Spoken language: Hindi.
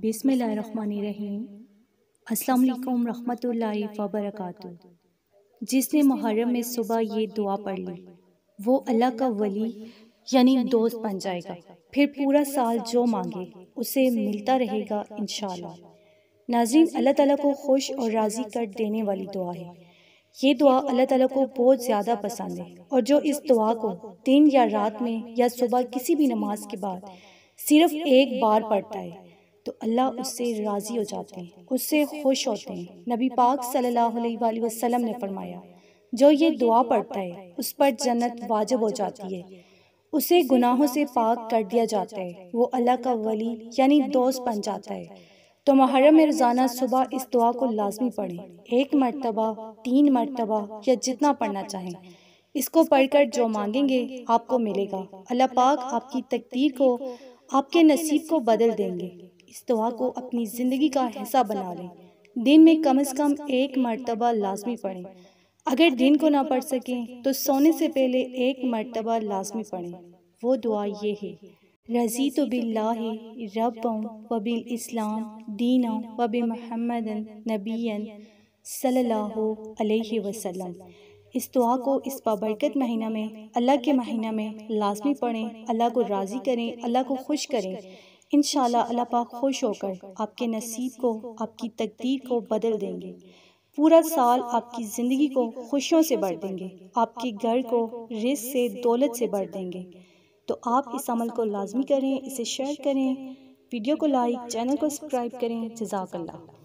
बिसमीम अल्लाम रहमतुल्लाहि व बरकातु जिसने मुहर्रम में सुबह ये दुआ पढ़ ली वो अल्लाह का वली यानी दोस्त बन जाएगा फिर पूरा साल जो मांगे उसे मिलता रहेगा इन नाजीन अल्लाह ताला को खुश और राज़ी कर देने वाली दुआ है ये दुआ अल्लाह ताला को बहुत ज़्यादा पसंद है और जो इस दुआ को दिन या रात में या सुबह किसी भी नमाज के बाद सिर्फ एक बार पढ़ता है तो अल्लाह उससे राज़ी हो जाते हैं उससे खुश होते हैं नबी पाक सल्लल्लाहु अलैहि वसल्लम ने फरमाया जो ये दुआ पढ़ता है उस पर जन्नत वाजिब हो जाती है उसे गुनाहों से पाक कर दिया जाता है वो अल्लाह का वली यानी दोस्त बन जाता है तो, तो मुहर्रम में रोज़ाना सुबह इस दुआ को लाजमी पढ़ें एक मरतबा तीन मरतबा या जितना पढ़ना चाहें इसको पढ़कर जो मांगेंगे आपको मिलेगा अल्लाह पाक आपकी तकदीर को आपके नसीब को बदल देंगे इस दुआ को अपनी ज़िंदगी का हिस्सा बना लें दिन में कम अज़ कम एक मरतबा लाजमी पढ़ें अगर दिन को ना पढ़ सकें तो, तो सोने से पहले एक मरतबा लाजमी पढ़ें वो दुआ ये है रजी तो बिल्ला रब वबिल इस्लाम दीन वब महमद नबीन सल अलैहि वसल्लम इस दुआ को इस बाबरकत महीना में अल्लाह के महीना में लाजमी पढ़ें अल्लाह को राज़ी करें अल्लाह को खुश करें इन अल्लाह पाक खुश होकर आपके नसीब को आपकी तकदीर को बदल देंगे पूरा साल आपकी ज़िंदगी को खुशियों से भर देंगे आपके घर को रिस्क से दौलत से भर देंगे तो, तो आप इस अमल को लाजमी करें इसे शेयर करें वीडियो को लाइक चैनल को सब्सक्राइब करें जजाकल्ला